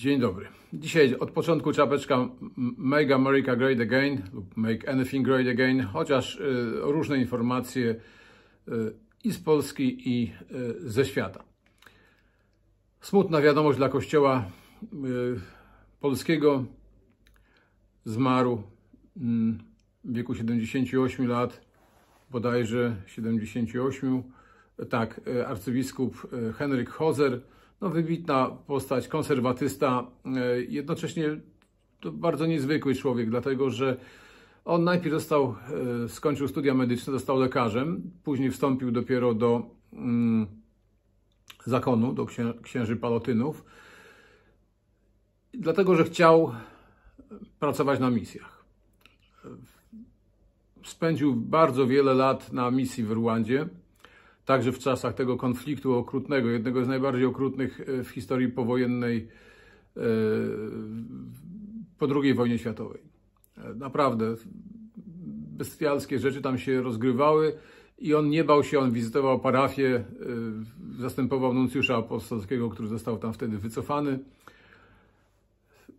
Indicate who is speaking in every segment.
Speaker 1: Dzień dobry. Dzisiaj od początku czapeczka Make America Great Again lub Make Anything Great Again, chociaż y, różne informacje y, i z Polski i y, ze świata. Smutna wiadomość dla Kościoła y, Polskiego. Zmarł mm, w wieku 78 lat, bodajże 78, tak, y, arcybiskup y, Henryk Hozer, no, wybitna postać, konserwatysta, e, jednocześnie to bardzo niezwykły człowiek, dlatego że on najpierw został, e, skończył studia medyczne, został lekarzem, później wstąpił dopiero do mm, zakonu, do księ księży palotynów, dlatego że chciał e, pracować na misjach. Spędził bardzo wiele lat na misji w Rwandzie, także w czasach tego konfliktu okrutnego, jednego z najbardziej okrutnych e, w historii powojennej e, po II wojnie światowej. E, naprawdę bestialskie rzeczy tam się rozgrywały i on nie bał się, on wizytował parafię, zastępował nuncjusza apostolskiego, który został tam wtedy wycofany.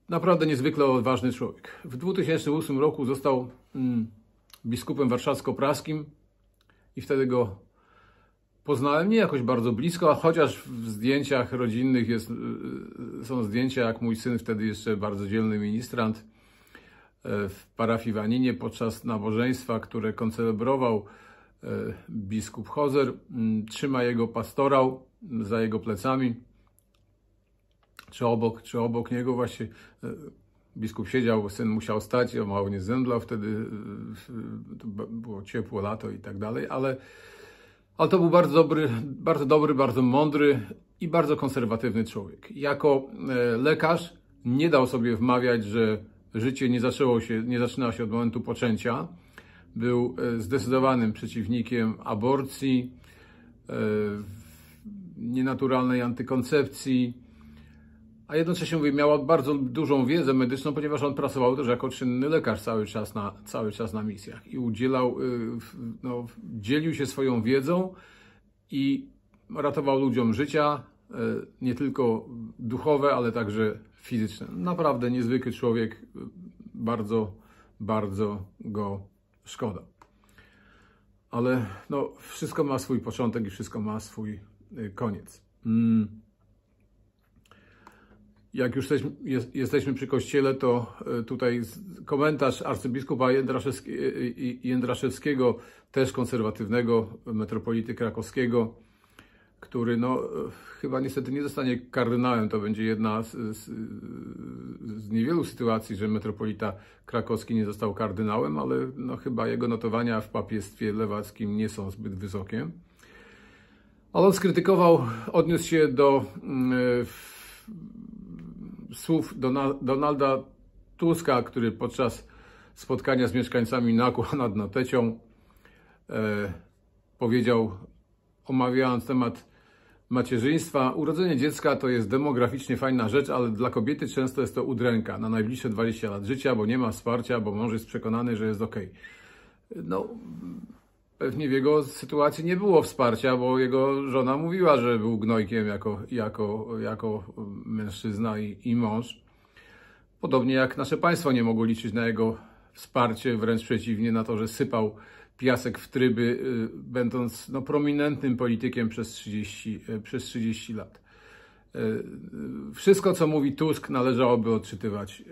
Speaker 1: Naprawdę niezwykle odważny człowiek. W 2008 roku został mm, biskupem warszawsko-praskim i wtedy go poznałem nie jakoś bardzo blisko, a chociaż w zdjęciach rodzinnych jest, y, y, są zdjęcia, jak mój syn, wtedy jeszcze bardzo dzielny ministrant e, w parafii Waninie podczas nabożeństwa, które koncelebrował e, biskup Hozer, mm, trzyma jego pastorał za jego plecami, czy obok, czy obok niego właśnie e, biskup siedział, syn musiał stać, on mało nie zemdlał, wtedy było ciepło lato i tak dalej, ale ale to był bardzo dobry, bardzo dobry, bardzo mądry i bardzo konserwatywny człowiek. Jako e, lekarz nie dał sobie wmawiać, że życie nie, zaczęło się, nie zaczyna się od momentu poczęcia. Był e, zdecydowanym przeciwnikiem aborcji, e, nienaturalnej antykoncepcji, a jednocześnie mówię, miała bardzo dużą wiedzę medyczną, ponieważ on pracował też jako czynny lekarz cały czas na, cały czas na misjach i udzielał, y, no, dzielił się swoją wiedzą i ratował ludziom życia, y, nie tylko duchowe, ale także fizyczne. Naprawdę niezwykły człowiek, y, bardzo, bardzo go szkoda. Ale no, wszystko ma swój początek i wszystko ma swój koniec. Mm jak już jesteśmy przy kościele, to e, tutaj komentarz arcybiskupa e, e, Jędraszewskiego, też konserwatywnego metropolity krakowskiego, który no, chyba niestety nie zostanie kardynałem. To będzie jedna z, z, z niewielu sytuacji, że metropolita krakowski nie został kardynałem, ale no, chyba jego notowania w papiestwie lewackim nie są zbyt wysokie. Ale on skrytykował, odniósł się do. Yy, słów Donalda Tuska, który podczas spotkania z mieszkańcami Nakła nad Natecią e, powiedział, omawiając temat macierzyństwa, urodzenie dziecka to jest demograficznie fajna rzecz, ale dla kobiety często jest to udręka na najbliższe 20 lat życia, bo nie ma wsparcia, bo mąż jest przekonany, że jest ok. No, pewnie w jego sytuacji nie było wsparcia, bo jego żona mówiła, że był gnojkiem jako, jako, jako mężczyzna i, i mąż. Podobnie jak nasze państwo nie mogło liczyć na jego wsparcie, wręcz przeciwnie, na to, że sypał piasek w tryby, y, będąc no, prominentnym politykiem przez 30, y, przez 30 lat. Y, wszystko, co mówi Tusk, należałoby odczytywać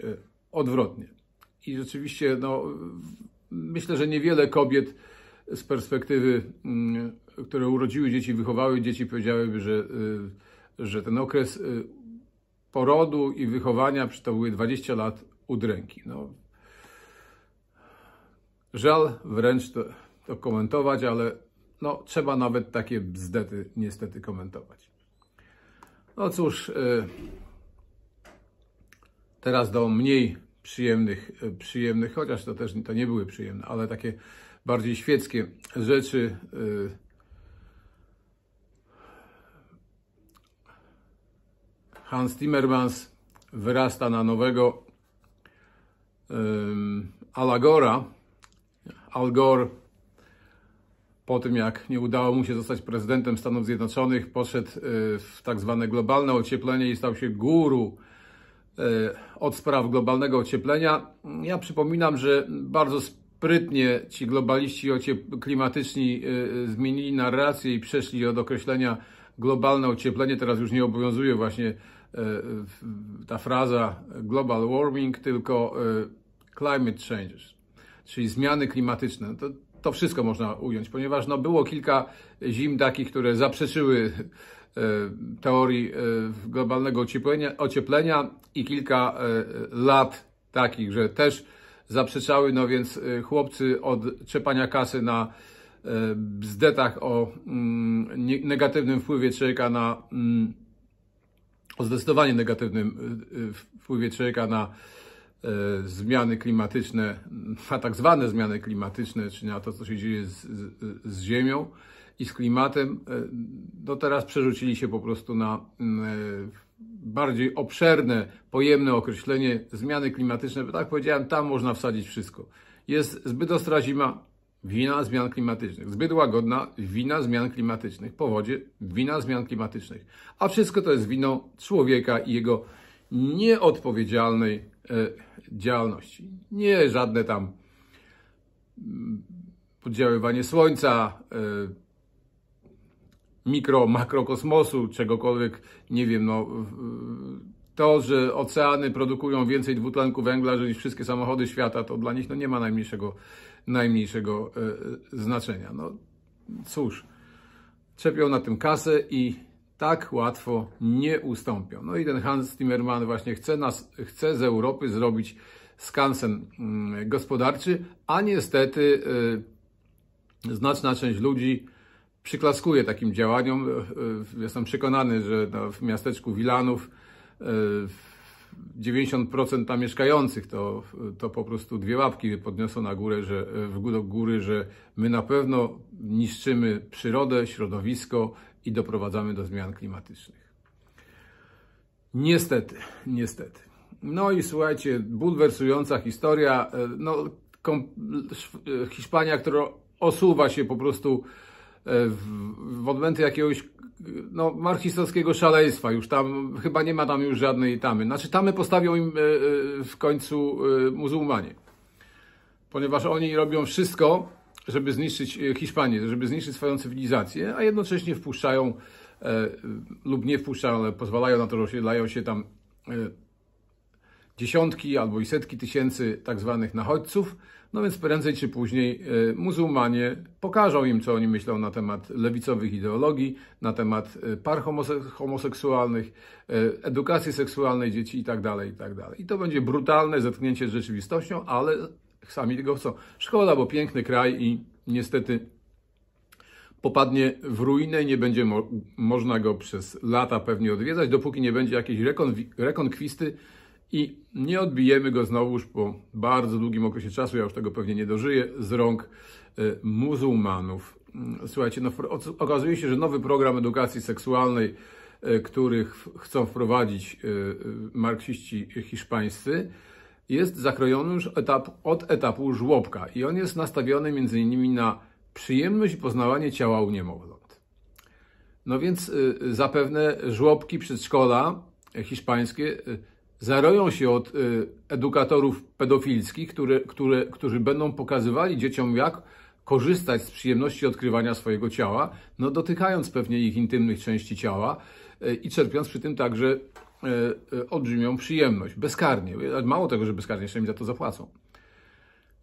Speaker 1: odwrotnie. I rzeczywiście, no, myślę, że niewiele kobiet z perspektywy, mm, które urodziły dzieci, wychowały dzieci, powiedziałyby, że, y, że ten okres y, porodu i wychowania to były 20 lat udręki. No. Żal wręcz to, to komentować, ale no, trzeba nawet takie bzdety niestety komentować. No cóż, y, teraz do mniej przyjemnych, przyjemnych chociaż to też to nie były przyjemne, ale takie bardziej świeckie rzeczy. Y, Hans Timmermans wyrasta na nowego y, Alagora, Al Gore, po tym jak nie udało mu się zostać prezydentem Stanów Zjednoczonych, poszedł y, w tak zwane globalne ocieplenie i stał się guru od spraw globalnego ocieplenia. Ja przypominam, że bardzo sprytnie ci globaliści klimatyczni y, y, zmienili narrację i przeszli od określenia globalne ocieplenie, teraz już nie obowiązuje właśnie y, ta fraza global warming, tylko climate changes, czyli zmiany klimatyczne. To, to wszystko można ująć, ponieważ no, było kilka zim takich, które zaprzeczyły teorii globalnego ocieplenia, ocieplenia i kilka lat takich, że też zaprzeczały, no więc y, chłopcy od czepania kasy na y, bzdetach o mm, negatywnym wpływie człowieka na mm, o zdecydowanie negatywnym y, wpływie człowieka na zmiany klimatyczne, na tak zwane zmiany klimatyczne, czy na to, co się dzieje z, z, z Ziemią i z klimatem, no teraz przerzucili się po prostu na bardziej obszerne, pojemne określenie zmiany klimatyczne, bo tak powiedziałem, tam można wsadzić wszystko. Jest zbyt ostra zima, wina zmian klimatycznych, zbyt łagodna, wina zmian klimatycznych, powodzie, wina zmian klimatycznych. A wszystko to jest wino człowieka i jego nieodpowiedzialnej e, działalności. Nie żadne tam mm, poddziaływanie słońca, e, mikro, makrokosmosu, czegokolwiek, nie wiem, no, to, że oceany produkują więcej dwutlenku węgla niż wszystkie samochody świata, to dla nich no, nie ma najmniejszego, najmniejszego e, e, znaczenia. No cóż, czepią na tym kasę i tak łatwo nie ustąpią. No i ten Hans Timmerman właśnie chce, nas, chce z Europy zrobić skansen mm, gospodarczy, a niestety yy, znaczna część ludzi przyklaskuję takim działaniom. E, e, jestem przekonany, że w miasteczku Wilanów 90% e, tam mieszkających to, to po prostu dwie łapki podniosą na górę, że, w góry, że my na pewno niszczymy przyrodę, środowisko i doprowadzamy do zmian klimatycznych. Niestety, niestety. No i słuchajcie, bulwersująca historia. No, Hiszpania, która osuwa się po prostu E, w odmęty jakiegoś no, marxistowskiego szaleństwa. Już tam chyba nie ma tam już żadnej tamy. Znaczy tamy postawią im e, e, w końcu muzułmanie. Ponieważ oni robią wszystko, żeby zniszczyć Hiszpanię, żeby zniszczyć swoją cywilizację, a jednocześnie wpuszczają lub nie wpuszczają, ale pozwalają na to, że osiedlają się tam dziesiątki albo i setki tysięcy tak zwanych nachodźców, no więc prędzej czy później e, muzułmanie pokażą im, co oni myślą na temat lewicowych ideologii, na temat e, par homoseksualnych, e, edukacji seksualnej dzieci itd., tak itd. Tak I to będzie brutalne zetknięcie z rzeczywistością, ale sami tego chcą. Szkoda, bo piękny kraj i niestety popadnie w ruinę i nie będzie mo można go przez lata pewnie odwiedzać, dopóki nie będzie jakiejś rekon rekonkwisty i nie odbijemy go znowuż po bardzo długim okresie czasu, ja już tego pewnie nie dożyję, z rąk e, muzułmanów. Mm, słuchajcie, no, okazuje się, że nowy program edukacji seksualnej, e, których chcą wprowadzić e, marksiści hiszpańscy, jest zakrojony już etap, od etapu żłobka i on jest nastawiony między innymi na przyjemność i poznawanie ciała u niemowląt. No więc zapewne żłobki przedszkola hiszpańskie zaroją się od y, edukatorów pedofilskich, które, które, którzy będą pokazywali dzieciom, jak korzystać z przyjemności odkrywania swojego ciała, no dotykając pewnie ich intymnych części ciała y, i czerpiąc przy tym także y, olbrzymią przyjemność, bezkarnie. Mało tego, że bezkarnie, jeszcze mi za to zapłacą.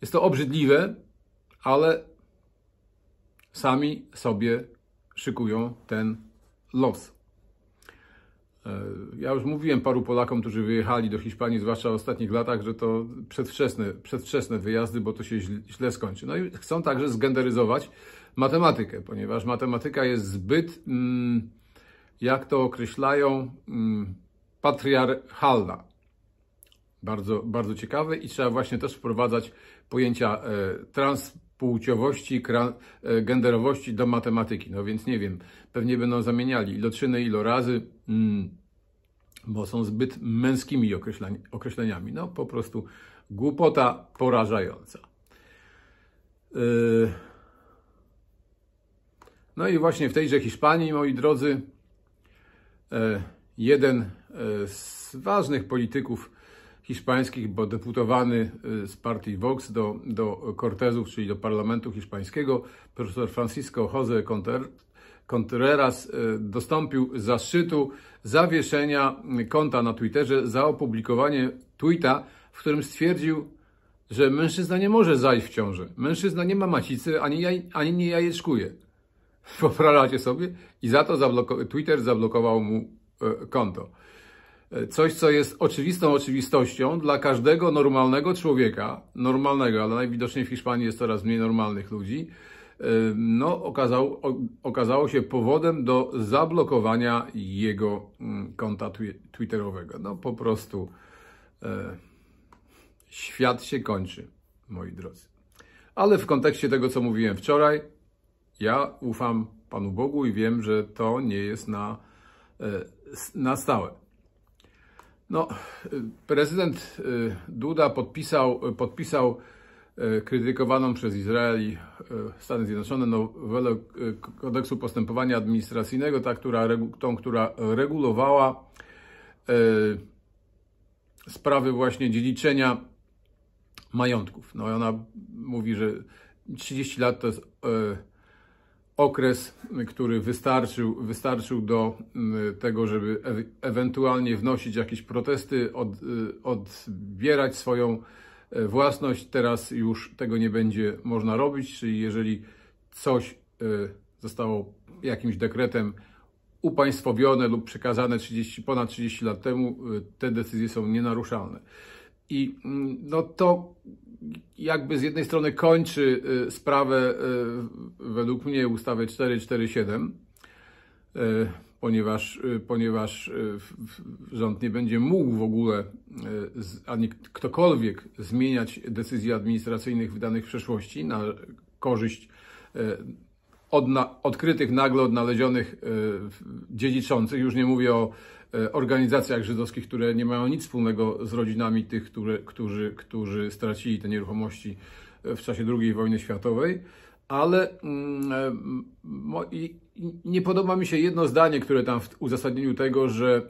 Speaker 1: Jest to obrzydliwe, ale sami sobie szykują ten los. E, ja już mówiłem paru Polakom, którzy wyjechali do Hiszpanii, zwłaszcza w ostatnich latach, że to przedwczesne, przedwczesne wyjazdy, bo to się źle skończy. No i chcą także zgenderyzować matematykę, ponieważ matematyka jest zbyt, mm, jak to określają, mm, patriarchalna. Bardzo, bardzo ciekawe i trzeba właśnie też wprowadzać pojęcia e, trans, płciowości, e, genderowości do matematyki. No więc nie wiem, pewnie będą zamieniali iloczyny, no ilorazy, mm, bo są zbyt męskimi określeniami. No po prostu głupota porażająca. E, no i właśnie w tejże Hiszpanii, moi drodzy, e, jeden z ważnych polityków hiszpańskich, bo deputowany y, z partii Vox do, do Cortezów, czyli do parlamentu hiszpańskiego, profesor Francisco Jose Contreras y, dostąpił zaszczytu zawieszenia konta na Twitterze za opublikowanie tweeta, w którym stwierdził, że mężczyzna nie może zajść w ciąży. Mężczyzna nie ma macicy, ani, jaj, ani nie jajeczkuje. Poprawiacie sobie? I za to zabloko Twitter zablokował mu y, konto coś, co jest oczywistą oczywistością dla każdego normalnego człowieka, normalnego, ale najwidoczniej w Hiszpanii jest coraz mniej normalnych ludzi, no, okazał, okazało się powodem do zablokowania jego mm, konta twitterowego. No po prostu e, świat się kończy, moi drodzy. Ale w kontekście tego, co mówiłem wczoraj, ja ufam Panu Bogu i wiem, że to nie jest na, e, na stałe. No, prezydent y, Duda podpisał, podpisał y, krytykowaną przez Izrael y, Stany Zjednoczone nowelę kodeksu postępowania administracyjnego, ta, która, tą, która regulowała sprawy właśnie dziedziczenia majątków. No i ona mówi, że 30 lat to jest okres, który wystarczył, wystarczył do mm, tego, żeby e ewentualnie wnosić jakieś protesty, od, y, odbierać swoją e, własność. Teraz już tego nie będzie można robić, czyli jeżeli coś e, zostało jakimś dekretem upaństwowione lub przekazane 30, ponad 30 lat temu, e, te decyzje są nienaruszalne. I mm, no to jakby z jednej strony kończy y, sprawę y, według mnie ustawy 447, y, ponieważ, ponieważ rząd nie będzie mógł w ogóle, ani ktokolwiek zmieniać decyzji administracyjnych wydanych w przeszłości na korzyść odkrytych, nagle odnalezionych dziedziczących. Już nie mówię o E, organizacjach żydowskich, które nie mają nic wspólnego z rodzinami tych, które, którzy, którzy stracili te nieruchomości e, w czasie II wojny światowej. Ale mm, e, nie podoba mi się jedno zdanie, które tam w uzasadnieniu tego, że,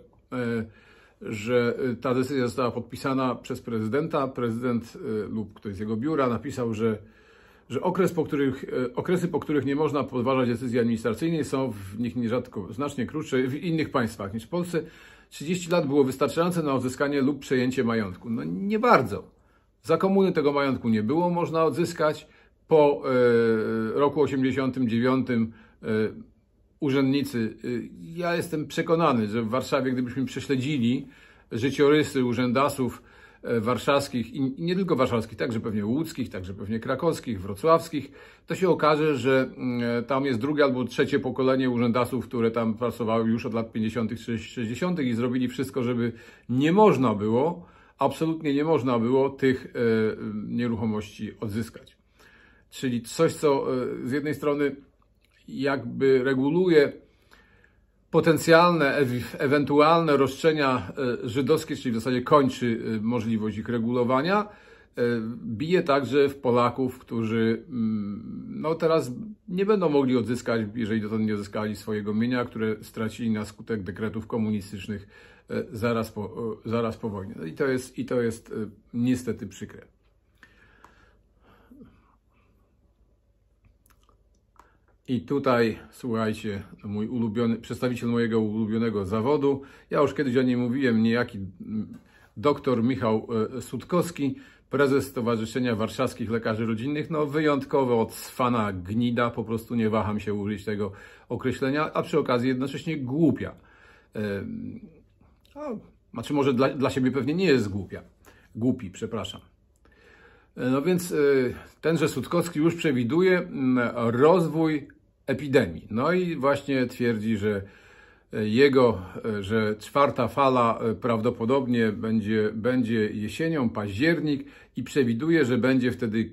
Speaker 1: że ta decyzja została podpisana przez prezydenta. Prezydent lub ktoś z jego biura napisał, że że okres, po których, e, okresy, po których nie można podważać decyzji administracyjnej, są w nich nierzadko znacznie krótsze w innych państwach niż w Polsce. 30 lat było wystarczające na odzyskanie lub przejęcie majątku. No nie bardzo. Za komuny tego majątku nie było można odzyskać. Po e, roku 89 e, urzędnicy, ja jestem przekonany, że w Warszawie, gdybyśmy prześledzili życiorysy urzędasów, E, warszawskich i nie tylko warszawskich, także pewnie łódzkich, także pewnie krakowskich, wrocławskich, to się okaże, że mm, tam jest drugie albo trzecie pokolenie urzędasów, które tam pracowały już od lat 50. czy 60. i zrobili wszystko, żeby nie można było, absolutnie nie można było tych e, nieruchomości odzyskać. Czyli coś, co e, z jednej strony jakby reguluje potencjalne, ewentualne roszczenia e, żydowskie, czyli w zasadzie kończy e, możliwość ich regulowania, e, bije także w Polaków, którzy mm, no teraz nie będą mogli odzyskać, jeżeli dotąd nie odzyskali swojego mienia, które stracili na skutek dekretów komunistycznych zaraz po, zaraz po wojnie. No I to jest, i to jest niestety przykre. I tutaj, słuchajcie, mój ulubiony, przedstawiciel mojego ulubionego zawodu. Ja już kiedyś o nim mówiłem, niejaki dr Michał e, Sutkowski, prezes Stowarzyszenia Warszawskich Lekarzy Rodzinnych. No wyjątkowo od sfana gnida, po prostu nie waham się użyć tego określenia, a przy okazji jednocześnie głupia. E, a, znaczy może dla, dla siebie pewnie nie jest głupia. Głupi, przepraszam. E, no więc tenże Sutkowski już przewiduje mm, rozwój epidemii. No i właśnie twierdzi, że e, jego, e, że czwarta fala e, prawdopodobnie będzie, będzie jesienią, październik i przewiduje, że będzie wtedy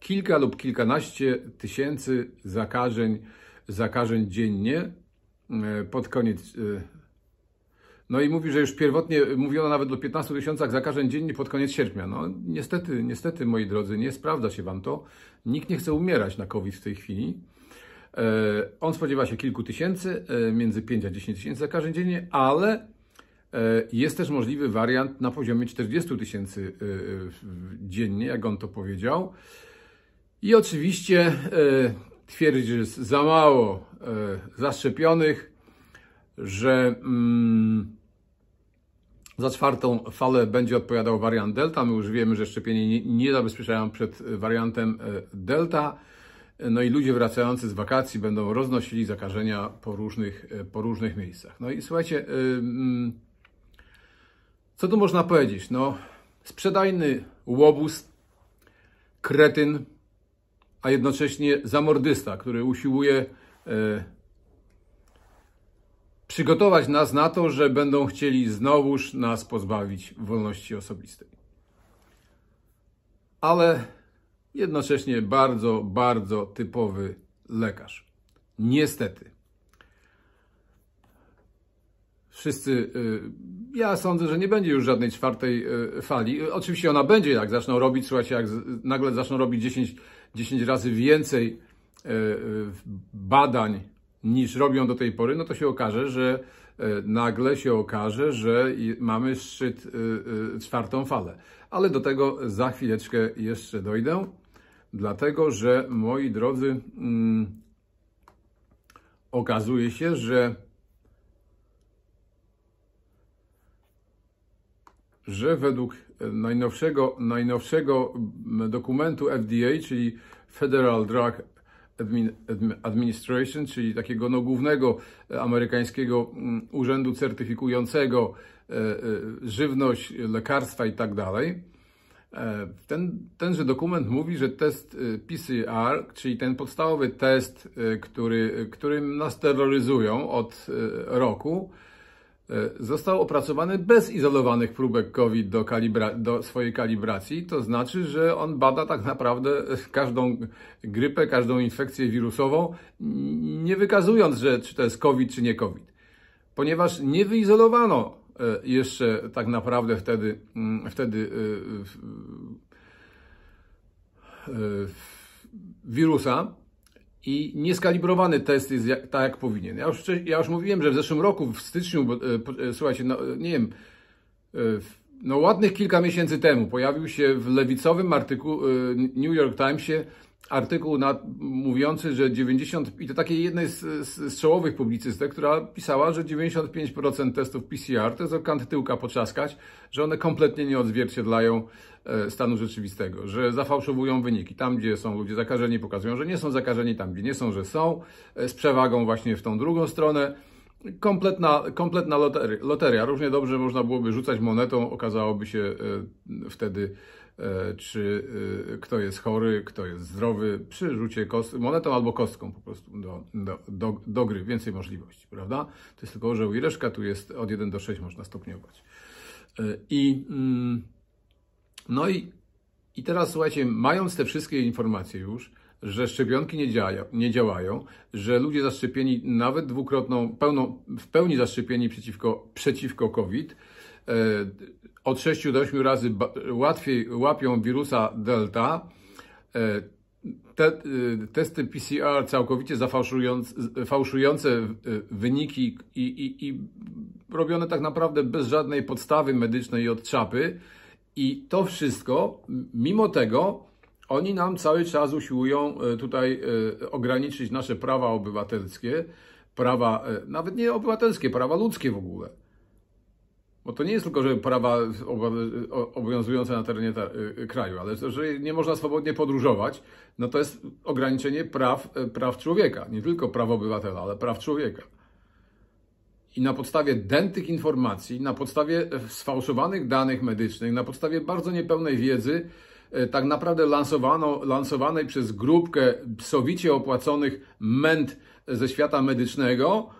Speaker 1: kilka lub kilkanaście tysięcy zakażeń, zakażeń dziennie pod koniec. No i mówi, że już pierwotnie mówiono nawet o 15 tysiącach zakażeń dziennie pod koniec sierpnia. No niestety, niestety moi drodzy, nie sprawdza się wam to. Nikt nie chce umierać na COVID w tej chwili. E, on spodziewa się kilku tysięcy, e, między 5 a 10 tysięcy za każdy ale e, jest też możliwy wariant na poziomie 40 tysięcy dziennie, jak on to powiedział. I oczywiście twierdzi, że jest za mało zaszczepionych, że mm, za czwartą falę będzie odpowiadał wariant Delta. My już wiemy, że szczepienie nie zabezpieczają przed wariantem Delta. No i ludzie wracający z wakacji będą roznosili zakażenia po różnych, e, po różnych miejscach. No i słuchajcie, y, mm, co tu można powiedzieć? No, sprzedajny łobuz, kretyn, a jednocześnie zamordysta, który usiłuje e, przygotować nas na to, że będą chcieli znowuż nas pozbawić wolności osobistej. Ale jednocześnie bardzo, bardzo typowy lekarz. Niestety. Wszyscy, y, ja sądzę, że nie będzie już żadnej czwartej y, fali. Oczywiście ona będzie, jak zaczną robić, słuchajcie, jak nagle zaczną robić 10, 10 razy więcej y, badań niż robią do tej pory, no to się okaże, że nagle się okaże, że mamy szczyt czwartą falę. Ale do tego za chwileczkę jeszcze dojdę. Dlatego, że moi drodzy, mm, okazuje się, że, że według e, najnowszego, najnowszego dokumentu FDA, czyli Federal Drug Administration, czyli takiego no, głównego e, amerykańskiego urzędu certyfikującego e, żywność, lekarstwa i tak dalej, E, ten, tenże dokument mówi, że test e, PCR, czyli ten podstawowy test, e, który, którym nas terroryzują od roku, został opracowany bez izolowanych próbek COVID do, kalibra, do swojej kalibracji. To znaczy, że on bada tak naprawdę każdą grypę, każdą infekcję wirusową, nie wykazując, że czy to jest COVID, czy nie COVID. Ponieważ nie wyizolowano E, jeszcze tak naprawdę wtedy, mm, wtedy e, e, wirusa i nieskalibrowany test jest jak, tak, jak powinien. Ja już, ja już mówiłem, że w zeszłym roku, w styczniu, bo, słuchajcie, no, nie wiem, no ładnych kilka miesięcy temu pojawił się w lewicowym artykuł New York Timesie artykuł na, mówiący, że 90, i to takiej jednej z, z, z czołowych publicystek, która pisała, że 95% testów PCR to jest o kant tyłka poczaskać, że one kompletnie nie odzwierciedlają e, stanu rzeczywistego, że zafałszowują wyniki. Tam, gdzie są ludzie zakażeni, pokazują, że nie są zakażeni, tam, gdzie nie są, że są, e, z przewagą właśnie w tą drugą stronę. Kompletna, kompletna loteria. Równie dobrze można byłoby rzucać monetą, okazałoby się e, wtedy E, czy e, kto jest chory, kto jest zdrowy, przy rzucie kost, monetą albo kostką po prostu do, do, do, do gry. Więcej możliwości, prawda? To jest tylko orzeł i reszka, tu jest od 1 do 6 można stopniować. E, I, mm, no i, i teraz słuchajcie, mając te wszystkie informacje już, że szczepionki nie, działają, nie działają, że ludzie zaszczepieni nawet dwukrotną, w pełni zaszczepieni przeciwko, przeciwko COVID, od 6 do 8 razy łatwiej łapią wirusa delta. E, te, e, testy PCR całkowicie fałszujące e, wyniki i, i, i robione tak naprawdę bez żadnej podstawy medycznej od czapy. I to wszystko, mimo tego, oni nam cały czas usiłują tutaj ograniczyć nasze prawa obywatelskie, prawa nawet nie obywatelskie, prawa ludzkie w ogóle. Bo to nie jest tylko, że prawa obowiązujące na terenie y, kraju, ale to, że nie można swobodnie podróżować, no to jest ograniczenie praw, y, praw człowieka. Nie tylko praw obywatela, ale praw człowieka. I na podstawie dętych informacji, na podstawie y, sfałszowanych danych medycznych, na podstawie bardzo niepełnej wiedzy, tak naprawdę lansowano, lansowanej przez grupkę sowicie opłaconych męt ze świata medycznego,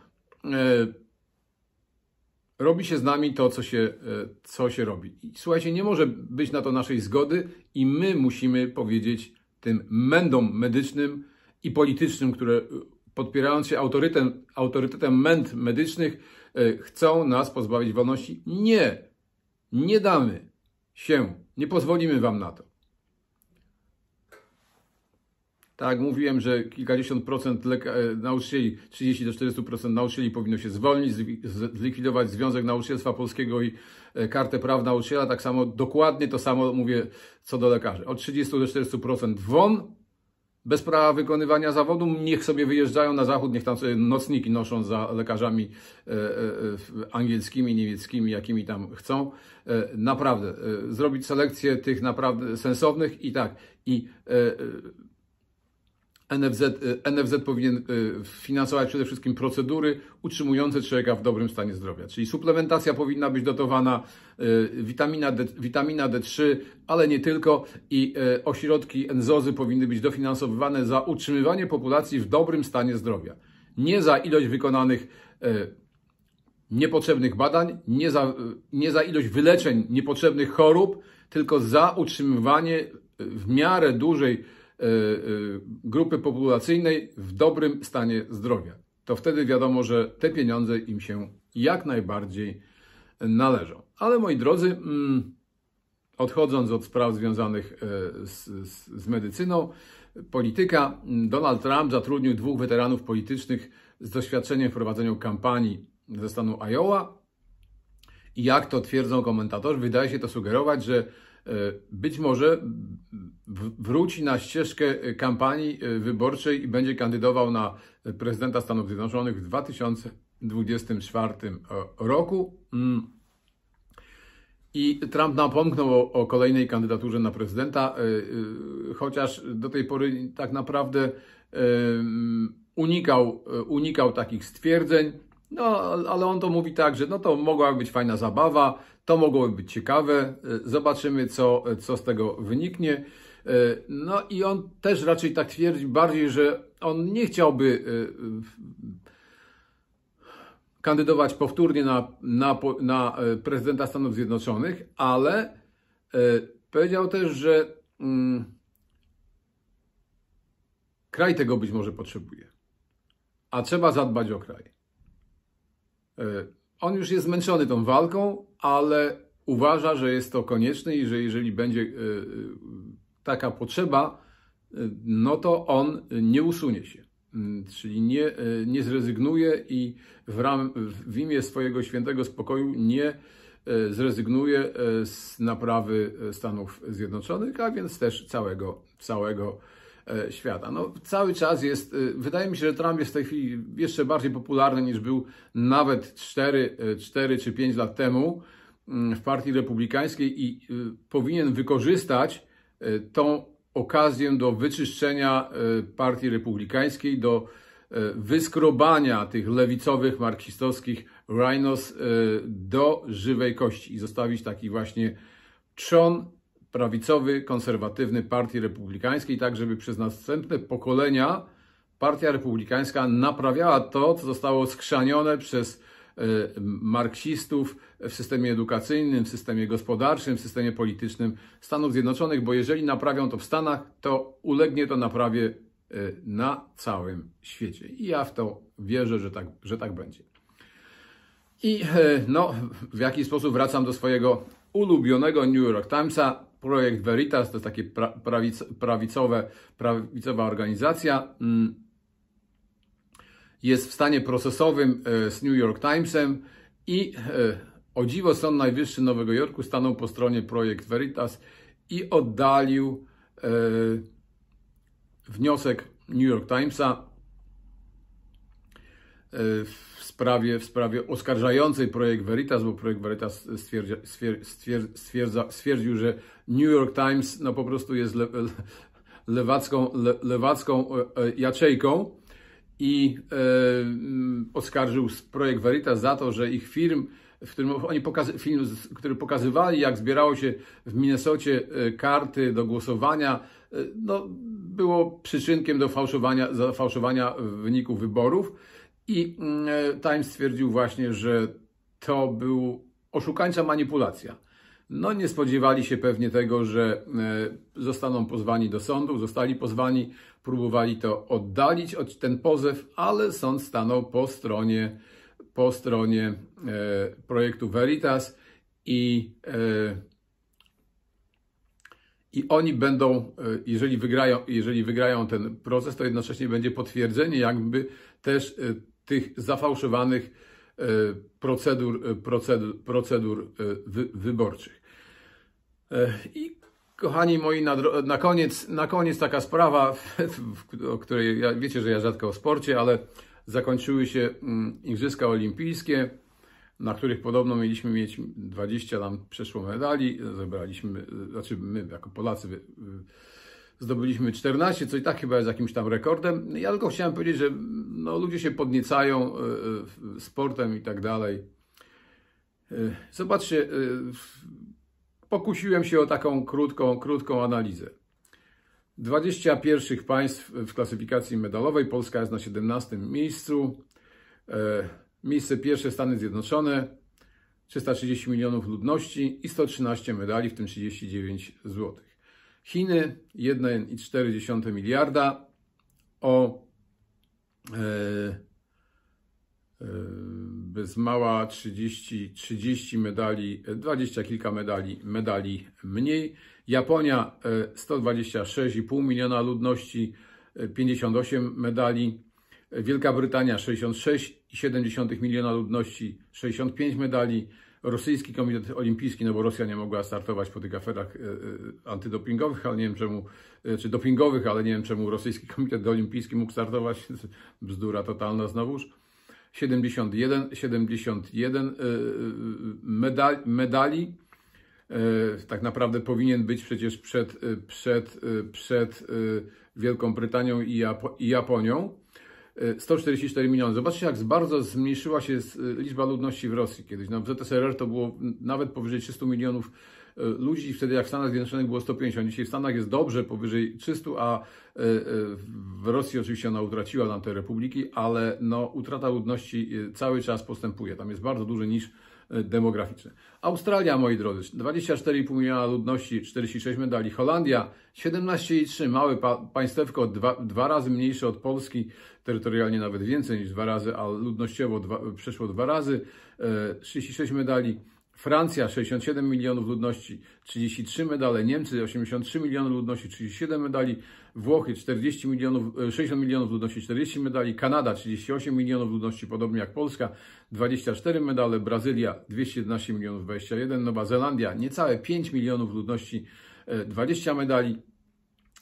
Speaker 1: robi się z nami to, co się, e, co się robi. I słuchajcie, nie może być na to naszej zgody i my musimy powiedzieć tym mędom medycznym i politycznym, które e, podpierając się autorytetem, autorytetem męd medycznych, e, chcą nas pozbawić wolności. Nie, nie damy się, nie pozwolimy wam na to. Tak, mówiłem, że kilkadziesiąt procent e, nauczycieli, 30 do 40 procent nauczycieli powinno się zwolnić, zlikwidować Związek Nauczycielstwa Polskiego i e, Kartę Praw Nauczyciela. Tak samo, dokładnie to samo mówię co do lekarzy. Od 30 do 40 procent WON, bez prawa wykonywania zawodu, niech sobie wyjeżdżają na zachód, niech tam sobie nocniki noszą za lekarzami e, angielskimi, niemieckimi, jakimi tam chcą. Naprawdę, zrobić selekcję tych naprawdę sensownych i tak. I NFZ, y, NFZ powinien y, finansować przede wszystkim procedury utrzymujące człowieka w dobrym stanie zdrowia. Czyli suplementacja powinna być dotowana, y, witamina, D, witamina D3, ale nie tylko i ośrodki NZOZY powinny być dofinansowywane za utrzymywanie populacji w dobrym stanie zdrowia. Nie za ilość wykonanych niepotrzebnych badań, nie za, nie za ilość wyleczeń niepotrzebnych chorób, tylko za utrzymywanie w miarę dużej Y, y, grupy populacyjnej w dobrym stanie zdrowia. To wtedy wiadomo, że te pieniądze im się jak najbardziej należą. Ale moi drodzy, mm, odchodząc od spraw związanych e, z, z, z medycyną, polityka, mm, Donald Trump zatrudnił dwóch weteranów politycznych z doświadczeniem w prowadzeniu kampanii ze stanu Iowa. I jak to twierdzą komentatorzy, wydaje się to sugerować, że E, być może wróci na ścieżkę kampanii e, wyborczej i będzie kandydował na prezydenta Stanów Zjednoczonych w 2024 e, roku. Mm. I Trump napomknął o, o kolejnej kandydaturze na prezydenta, chociaż do tej pory tak naprawdę unikał, unikał takich stwierdzeń. No, ale on to mówi tak, że no to mogłaby być fajna zabawa, to mogłoby być ciekawe, e, zobaczymy co, e, co z tego wyniknie. E, no i on też raczej tak twierdzi, bardziej, że on nie chciałby kandydować powtórnie na, na, na prezydenta Stanów Zjednoczonych, ale powiedział też, że mm, kraj tego być może potrzebuje, a trzeba zadbać o kraj. E, on już jest zmęczony tą walką, ale uważa, że jest to konieczne i że jeżeli będzie e, e, taka potrzeba, no to on nie usunie się, mm, czyli nie, nie zrezygnuje i w, ram, w imię swojego świętego spokoju nie zrezygnuje z naprawy Stanów Zjednoczonych, a więc też całego, całego E, świata. No, cały czas jest, e, wydaje mi się, że Trump jest w tej chwili jeszcze bardziej popularny niż był nawet 4, 4 e, czy 5 lat temu mm, w Partii Republikańskiej i powinien wykorzystać tą okazję do wyczyszczenia Partii Republikańskiej, do wyskrobania tych lewicowych, marksistowskich rhinos do żywej kości i zostawić taki właśnie trzon prawicowy, konserwatywny Partii Republikańskiej, tak żeby przez następne pokolenia Partia Republikańska naprawiała to, co zostało skrzanione przez e, marksistów w systemie edukacyjnym, w systemie gospodarczym, w systemie politycznym Stanów Zjednoczonych, bo jeżeli naprawią to w Stanach, to ulegnie to naprawie e, na całym świecie. I ja w to wierzę, że tak, że tak będzie. I e, no, w jaki sposób wracam do swojego ulubionego New York Timesa, projekt Veritas, to jest takie prawic, prawicowe, prawicowa organizacja, mm, jest w stanie procesowym e, z New York Timesem i e, o dziwo Sąd Najwyższy Nowego Jorku stanął po stronie projekt Veritas i oddalił e, wniosek New York Timesa Y, w sprawie, w sprawie oskarżającej projekt Veritas, bo projekt Veritas stwierdza, stwierdza, stwierdził, że New York Times no po prostu jest le, le, lewacką, le, lewacką e, e, jaczejką i e, mm, oskarżył projekt Veritas za to, że ich film, w którym oni pokazy, film, który pokazywali, jak zbierało się w Minnesocie e, karty do głosowania, no, było przyczynkiem do fałszowania, fałszowania wyników wyborów. I mm, e, Times stwierdził właśnie, że to był oszukańcza manipulacja. No nie spodziewali się pewnie tego, że e, zostaną pozwani do sądu, zostali pozwani, próbowali to oddalić od ten pozew, ale sąd stanął po stronie, po stronie e, projektu Veritas i, i oni będą, jeżeli wygrają, jeżeli wygrają ten proces, to jednocześnie będzie potwierdzenie jakby też tych zafałszowanych e, procedur, e, procedur, procedur wy, wyborczych. E, I kochani moi, na, na, koniec, na koniec taka sprawa, o której ja, wiecie, że ja rzadko o sporcie, ale zakończyły się mm, Igrzyska Olimpijskie, na których podobno mieliśmy mieć 20 nam przeszło medali, zebraliśmy, znaczy my jako Polacy zdobyliśmy 14, co i tak chyba jest jakimś tam rekordem. Ja tylko chciałem powiedzieć, że no, ludzie się podniecają e, e, sportem i tak dalej. E, zobaczcie, pokusiłem się o taką krótką, krótką analizę. 21 państw w klasyfikacji medalowej, Polska jest na 17 miejscu. Miejsce pierwsze Stany Zjednoczone, 330 milionów ludności i 113 medali, w tym 39 złotych. Chiny 1,4 miliarda o e, e, bez mała 30, 30 medali, 20 e, kilka medali, medali mniej. Japonia 126,5 miliona ludności, 58 medali. Wielka Brytania 66,7 miliona ludności, 65 medali rosyjski komitet olimpijski, no bo Rosja nie mogła startować po tych aferach e, e, antydopingowych, ale nie wiem czemu, e, czy dopingowych, ale nie wiem czemu rosyjski komitet olimpijski mógł startować, bzdura totalna znowuż. 71, 71 medali, medali. Tak naprawdę powinien być przecież przed, przed, przed Wielką Brytanią i, i Japonią. 144 miliony. Zobaczcie, jak bardzo zmniejszyła się liczba ludności w Rosji kiedyś. No, w ZSRR to było nawet powyżej 300 milionów e, ludzi, wtedy jak w Stanach Zjednoczonych było 150. Dzisiaj w Stanach jest dobrze powyżej 300, a e, e, w Rosji oczywiście ona utraciła nam te republiki, ale no, utrata ludności cały czas postępuje. Tam jest bardzo duży niż demograficzne. Australia, moi drodzy, 24,5 miliona ludności, 46 medali. Holandia, 17,3, małe pa państewko, dwa, dwa, razy mniejsze od Polski, terytorialnie nawet więcej niż dwa razy, a ludnościowo dwa, przeszło dwa razy, e, 36 medali. Francja 67 milionów ludności, 33 medale, Niemcy 83 miliony ludności, 37 medali, Włochy 40 milionów, 60 e, milionów ludności 40 medali, Kanada 38 milionów ludności, podobnie jak Polska 24 medale, Brazylia 211 milionów 21, Nowa Zelandia niecałe 5 milionów ludności 20 e, medali,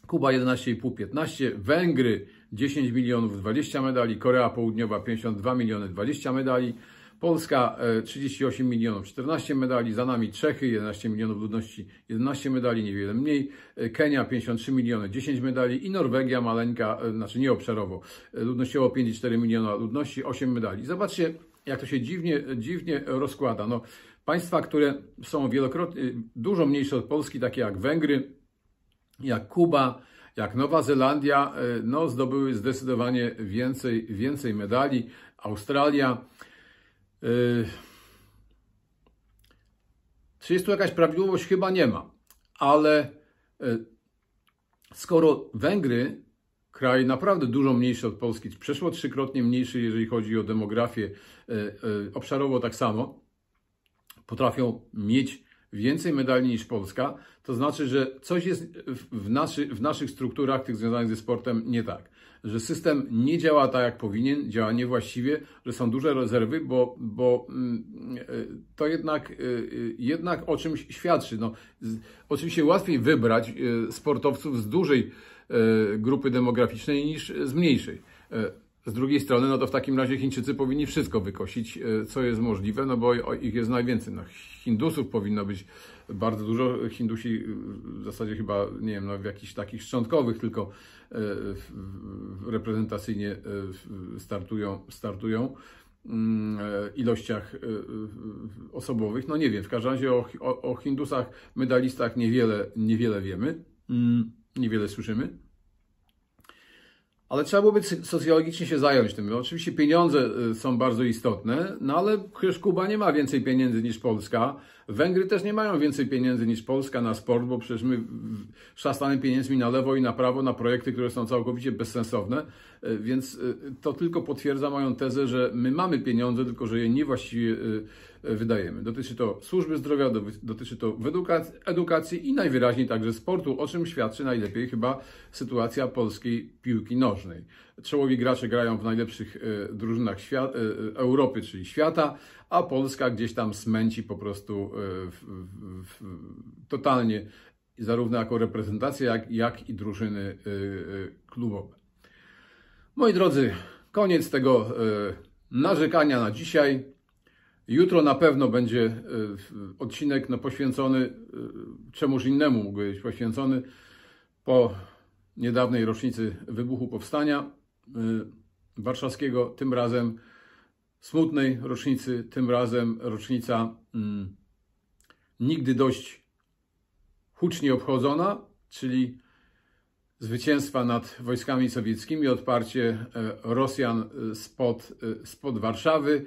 Speaker 1: Kuba 11,5 15, Węgry 10 milionów 20 medali, Korea Południowa 52 miliony 20 medali, Polska 38 e, milionów, 14 medali, za nami Czechy 11 milionów ludności, 11 medali, niewiele mniej, e, Kenia 53 miliony, 10 medali i Norwegia maleńka, e, znaczy nie obszarowo, ludnościowo 54 miliona ludności, 8 medali. Zobaczcie, jak to się dziwnie, dziwnie rozkłada. No, państwa, które są wielokrotnie dużo mniejsze od Polski, takie jak Węgry, jak Kuba, jak Nowa Zelandia, no, zdobyły zdecydowanie więcej, więcej medali. Australia, Yy, czy jest tu jakaś prawidłowość? Chyba nie ma, ale yy, skoro Węgry, kraj naprawdę dużo mniejszy od Polski, przeszło trzykrotnie mniejszy, jeżeli chodzi o demografię, yy, obszarowo tak samo, potrafią mieć więcej medali niż Polska, to znaczy, że coś jest w, naszy, w naszych strukturach, tych związanych ze sportem, nie tak. Że system nie działa tak, jak powinien, działa niewłaściwie, że są duże rezerwy, bo, bo mm, e, to jednak, e, e, jednak o czymś świadczy. No, oczywiście łatwiej wybrać sportowców z dużej grupy demograficznej niż z mniejszej. Z drugiej strony, no to w takim razie Chińczycy powinni wszystko wykosić, e, co jest możliwe, no bo ich jest najwięcej. No, Hindusów powinno być bardzo dużo. Hindusi e, w zasadzie chyba, nie wiem, no, w jakichś takich szczątkowych tylko e, reprezentacyjnie startują, startują mm, ilościach osobowych. No nie wiem, w każdym razie o, o, o Hindusach, medalistach niewiele, niewiele wiemy, mm, niewiele słyszymy ale trzeba byłoby socjologicznie się zająć tym. Oczywiście pieniądze y, są bardzo istotne, no ale przecież Kuba nie ma więcej pieniędzy niż Polska. Węgry też nie mają więcej pieniędzy niż Polska na sport, bo przecież my szastamy pieniędzmi na lewo i na prawo na projekty, które są całkowicie bezsensowne. Y, więc y, to tylko potwierdza moją tezę, że my mamy pieniądze, tylko że je niewłaściwie E, wydajemy. Dotyczy to służby zdrowia, dotyczy to edukacji i najwyraźniej także sportu, o czym świadczy najlepiej chyba sytuacja polskiej piłki nożnej. Czołowi gracze grają w najlepszych e, drużynach e, Europy, czyli świata, a Polska gdzieś tam smęci po prostu w, w, w, totalnie zarówno jako reprezentacja jak, jak i drużyny klubowe. Moi drodzy, koniec tego narzekania na dzisiaj. Jutro na pewno będzie e, odcinek no, poświęcony e, czemuż innemu, mógł być poświęcony po niedawnej rocznicy wybuchu powstania e, warszawskiego, tym razem smutnej rocznicy, tym razem rocznica mm, nigdy dość hucznie obchodzona, czyli zwycięstwa nad wojskami sowieckimi, odparcie Rosjan spod, spod Warszawy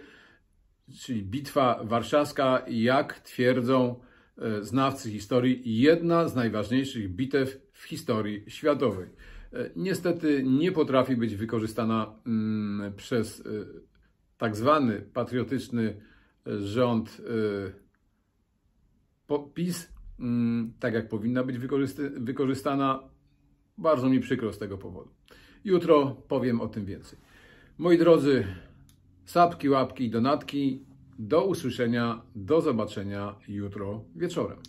Speaker 1: czyli Bitwa Warszawska, jak twierdzą e, znawcy historii, jedna z najważniejszych bitew w historii światowej. E, niestety nie potrafi być wykorzystana mm, przez e, tak zwany patriotyczny rząd PiS, mm, tak jak powinna być wykorzystana. Bardzo mi przykro z tego powodu. Jutro powiem o tym więcej. Moi drodzy, Sapki, łapki i donatki. Do usłyszenia, do zobaczenia jutro wieczorem.